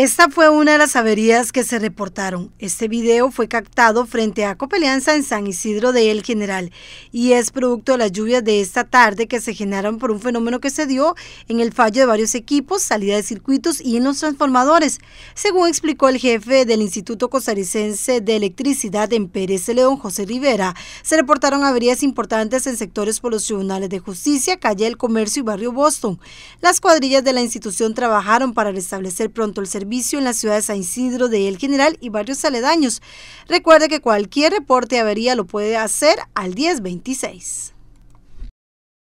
Esta fue una de las averías que se reportaron. Este video fue captado frente a Copelianza en San Isidro de El General y es producto de las lluvias de esta tarde que se generaron por un fenómeno que se dio en el fallo de varios equipos, salida de circuitos y en los transformadores, según explicó el jefe del Instituto Costarricense de Electricidad en Pérez León, José Rivera. Se reportaron averías importantes en sectores por los tribunales de justicia, calle El Comercio y barrio Boston. Las cuadrillas de la institución trabajaron para restablecer pronto el servicio servicio en la ciudad de San Isidro de El General y barrios aledaños. Recuerde que cualquier reporte de avería lo puede hacer al 1026.